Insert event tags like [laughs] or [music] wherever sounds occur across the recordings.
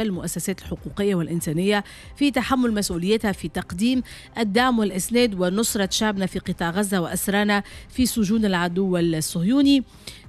المؤسسات الحقوقية والإنسانية في تحمل مسؤوليتها في تقديم الدعم والإسناد ونصرة شعبنا في قطاع غزة وأسرانا في سجون العدو الصهيوني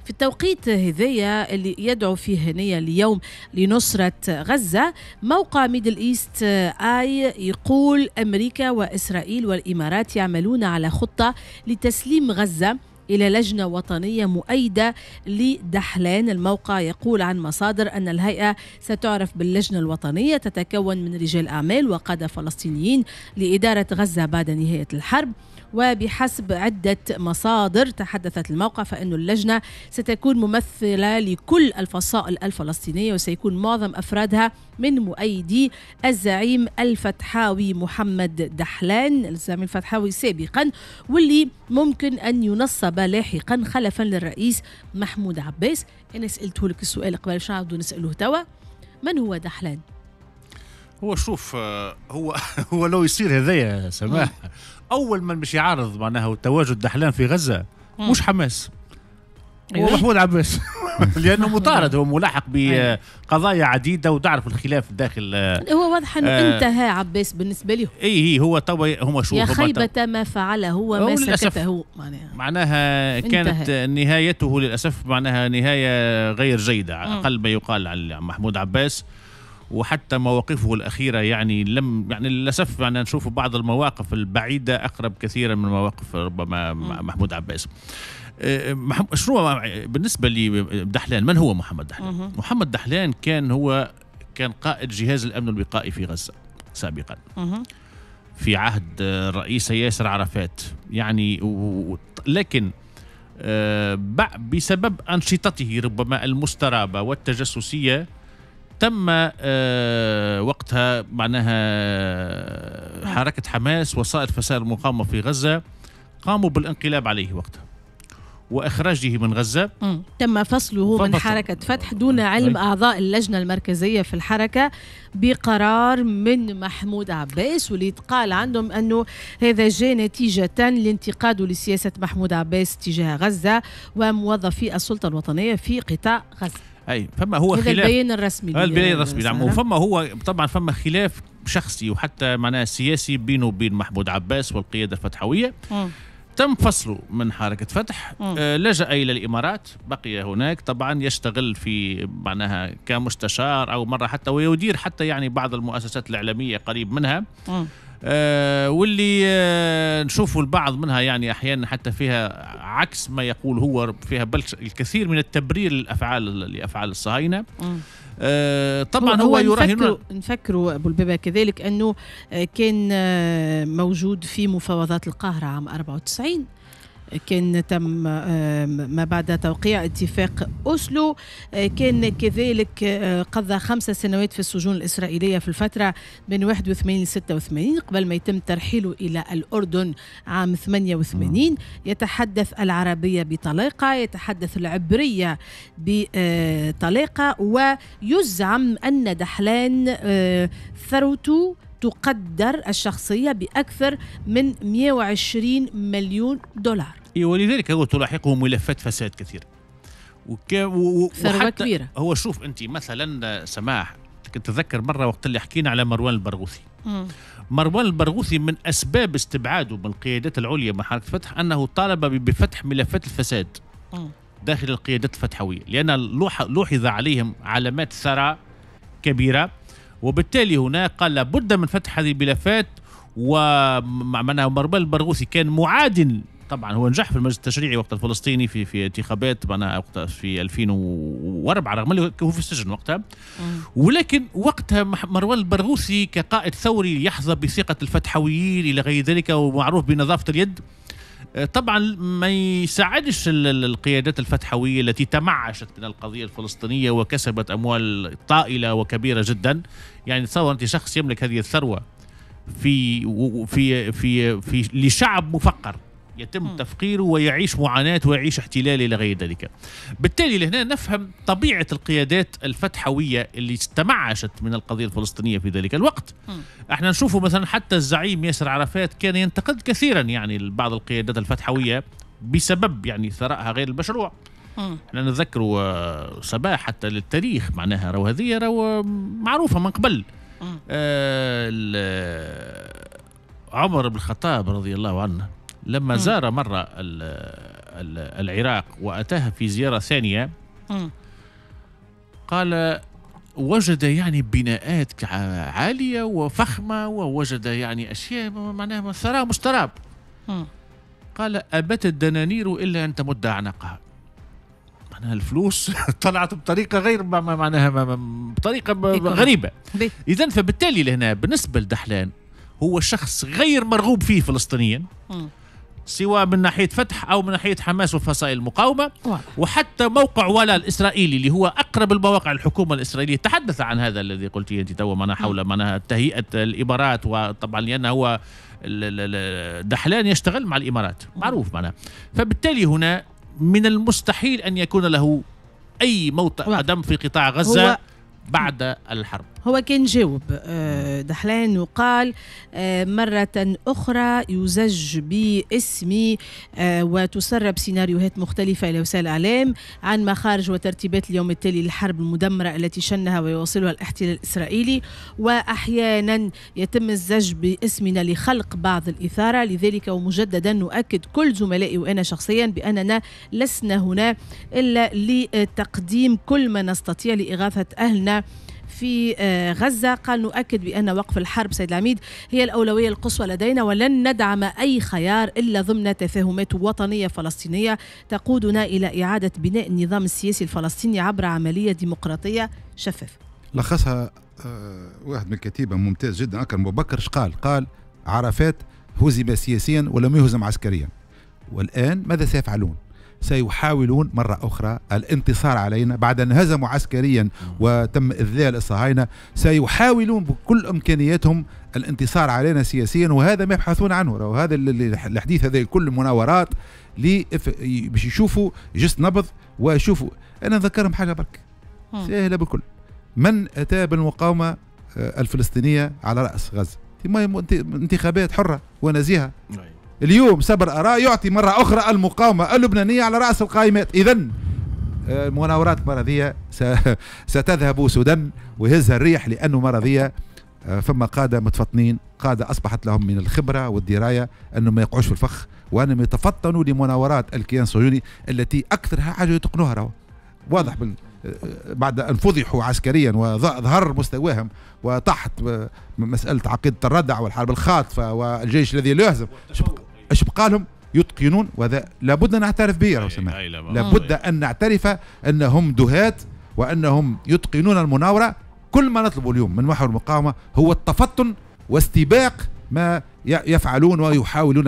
في التوقيت هذايا اللي يدعو فيه هنية اليوم لنصرة غزة موقع ميدل إيست آي يقول أمريكا وإسرائيل والإمارات يعملون على خطة لتسليم غزة إلى لجنة وطنية مؤيدة لدحلان الموقع يقول عن مصادر أن الهيئة ستعرف باللجنة الوطنية تتكون من رجال أعمال وقادة فلسطينيين لإدارة غزة بعد نهاية الحرب وبحسب عدة مصادر تحدثت الموقع فإن اللجنة ستكون ممثلة لكل الفصائل الفلسطينية وسيكون معظم أفرادها من مؤيدي الزعيم الفتحاوي محمد دحلان الزعيم الفتحاوي سابقا واللي ممكن أن ينصب لاحقا خلفا للرئيس محمود عباس أنا سألته لك السؤال قبل شنو نسأله توا من هو دحلان؟ هو شوف آه، هو [laughs] هو لو يصير هذايا سماح اول من مش يعارض معناها التواجد دحلان في غزه مش حماس هو إيه؟ محمود عباس [laughs] لانه مطارد هو ملاحق بقضايا أيوه. عديده وتعرف الخلاف داخل آه، هو واضح انه آه انتهى عباس بالنسبه له إيه، اي اي هو توا هم شو يا خيبة ما فعله هو ما سكته معناها معناها كانت انتهى. نهايته للاسف معناها نهايه غير جيده اقل ما يقال عن محمود عباس وحتى مواقفه الأخيرة يعني لم يعني للأسف يعني نشوف بعض المواقف البعيدة أقرب كثيرا من مواقف ربما محمود عباس آه، شنو بالنسبة آه، دحلان من هو محمد دحلان؟ محمد دحلان كان هو كان قائد جهاز الأمن الوقائي في غزة سابقا في عهد آه، الرئيس ياسر عرفات يعني لكن بسبب أنشطته ربما المسترابة والتجسسية تم آه، وقتها معناها آه، حركة حماس وسائر فساد المقاومة في غزة قاموا بالانقلاب عليه وقتها واخراجه من غزه مم. تم فصله من حركه فتح دون علم اعضاء اللجنه المركزيه في الحركه بقرار من محمود عباس واللي قال عندهم انه هذا جاء نتيجه لانتقاده لسياسه محمود عباس تجاه غزه وموظفي السلطه الوطنيه في قطاع غزه اي فما هو خلاف البيان الرسمي هذا البيان الرسمي نعم وفما هو طبعا فما خلاف شخصي وحتى معناها سياسي بينه وبين محمود عباس والقياده الفتحويه م. تم فصله من حركة فتح آه، لجأ إلى الإمارات بقي هناك طبعا يشتغل في معناها كمستشار أو مرة حتى ويدير حتى يعني بعض المؤسسات الإعلامية قريب منها آه واللي آه نشوفوا البعض منها يعني احيانا حتى فيها عكس ما يقول هو فيها بل الكثير من التبرير للافعال لافعال الصهاينه آه، طبعا هو, هو يراهن نفكروا ابو البابا كذلك انه كان موجود في مفاوضات القاهره عام 94 كان تم آه، ما بعد توقيع اتفاق أوسلو آه، كان كذلك آه، قضى خمس سنوات في السجون الإسرائيلية في الفترة من 81 ل 86 قبل ما يتم ترحيله إلى الأردن عام 88 يتحدث العربية بطلاقة يتحدث العبرية بطلاقة ويزعم أن دحلان ثروته تقدر الشخصية بأكثر من 120 مليون دولار إيه، ولذلك هو تلاحقه ملفات فساد كثيرة وك... و... ثروة كبيرة هو شوف أنت مثلا سماح تتذكر مرة وقت اللي حكينا على مروان البرغوثي مم. مروان البرغوثي من أسباب استبعاده من القيادات العليا من حركة فتح أنه طالب بفتح ملفات الفساد مم. داخل القيادات الفتحوية لأن لوحظ عليهم علامات ثراء كبيرة وبالتالي هناك قال لابد من فتح هذه الملفات ومع معناها مربل البرغوثي كان معادن طبعا هو نجح في المجلس التشريعي وقت الفلسطيني في في انتخابات معناها وقت في 2004 رغم انه هو في السجن وقتها ولكن وقتها مروان البرغوثي كقائد ثوري يحظى بثقه الفتحويين الى غير ذلك ومعروف بنظافه اليد آه، طبعا ما يساعدش القيادات الفتحوية التي تمعشت من القضية الفلسطينية وكسبت أموال طائلة وكبيرة جدا يعني تصور أنت شخص يملك هذه الثروة في في في في لشعب مفقر يتم تفقيره ويعيش معاناة ويعيش احتلال إلى غير ذلك بالتالي لهنا نفهم طبيعة القيادات الفتحوية اللي استمعشت من القضية الفلسطينية في ذلك الوقت م. احنا نشوفه مثلا حتى الزعيم ياسر عرفات كان ينتقد كثيرا يعني بعض القيادات الفتحوية بسبب يعني ثرائها غير المشروع احنا نتذكروا سباح حتى للتاريخ معناها رو هذه رو معروفة من قبل آه عمر بن الخطاب رضي الله عنه لما زار مرة العراق وأتاه في زيارة ثانية قال وجد يعني بناءات عالية وفخمة ووجد يعني أشياء معناها ثراء مستراب قال أبت الدنانير إلا أن تمد أعناقها معناها الفلوس [laughs] طلعت بطريقة غير معناها بطريقة غريبة إذا فبالتالي لهنا بالنسبة لدحلان هو شخص غير مرغوب فيه فلسطينيا سواء من ناحيه فتح او من ناحيه حماس وفصائل المقاومه وحتى موقع ولا الاسرائيلي اللي هو اقرب المواقع الحكومه الاسرائيليه تحدث عن هذا الذي قلت انت تو معناها نعم. حول معناها تهيئه الامارات وطبعا لان هو دحلان يشتغل مع الامارات معروف معناها فبالتالي هنا من المستحيل ان يكون له اي موطئ قدم في قطاع غزه هو بعد الحرب هو كان جاوب آه، دحلان وقال آه، مرة أخرى يزج باسمي آه، وتسرب سيناريوهات مختلفة إلى وسائل الإعلام عن مخارج وترتيبات اليوم التالي للحرب المدمرة التي شنها ويواصلها الاحتلال الإسرائيلي وأحيانا يتم الزج باسمنا لخلق بعض الإثارة لذلك ومجددا نؤكد كل زملائي وأنا شخصيا بأننا لسنا هنا إلا لتقديم كل ما نستطيع لإغاثة أهلنا في آه، غزة قال نؤكد بأن وقف الحرب سيد العميد هي الأولوية القصوى لدينا ولن ندعم أي خيار إلا ضمن تفاهمات وطنية فلسطينية تقودنا إلى إعادة بناء النظام السياسي الفلسطيني عبر عملية ديمقراطية شفافة لخصها آه، واحد من الكتيبة ممتاز جدا أكرم أبو بكر قال قال عرفات هزم سياسيا ولم يهزم عسكريا والآن ماذا سيفعلون سيحاولون مرة أخرى الانتصار علينا بعد أن هزموا عسكريا وتم إذلال الصهاينة سيحاولون بكل إمكانياتهم الانتصار علينا سياسيا وهذا ما يبحثون عنه وهذا الحديث هذا كل مناورات باش يشوفوا جس نبض ويشوفوا أنا نذكرهم حاجة برك سهلة بالكل من أتى بالمقاومة آه، الفلسطينية على رأس غزة انتخابات حرة ونزيهة اليوم سبر آراء يعطي مرة أخرى المقاومة اللبنانية على رأس القائمات إذا آه، المناورات المرضية [laughs] ستذهب سدى ويهزها الريح لأنه مرضية آه، فما قادة متفطنين قادة أصبحت لهم من الخبرة والدراية أنهم ما يقعوش في الفخ وأنهم يتفطنوا لمناورات الكيان الصهيوني التي أكثرها حاجة يتقنوها روا. واضح بال... آه، بعد أن فضحوا عسكريا وظهر مستواهم وتحت مسألة عقيدة الردع والحرب الخاطفة والجيش الذي لا يهزم اش بقى لهم يتقنون وهذا لابد ان نعترف به لو سمحت لابد ان نعترف انهم دهات وانهم يتقنون المناوره كل ما نطلبه اليوم من محور المقاومه هو التفطن واستباق ما يفعلون ويحاولون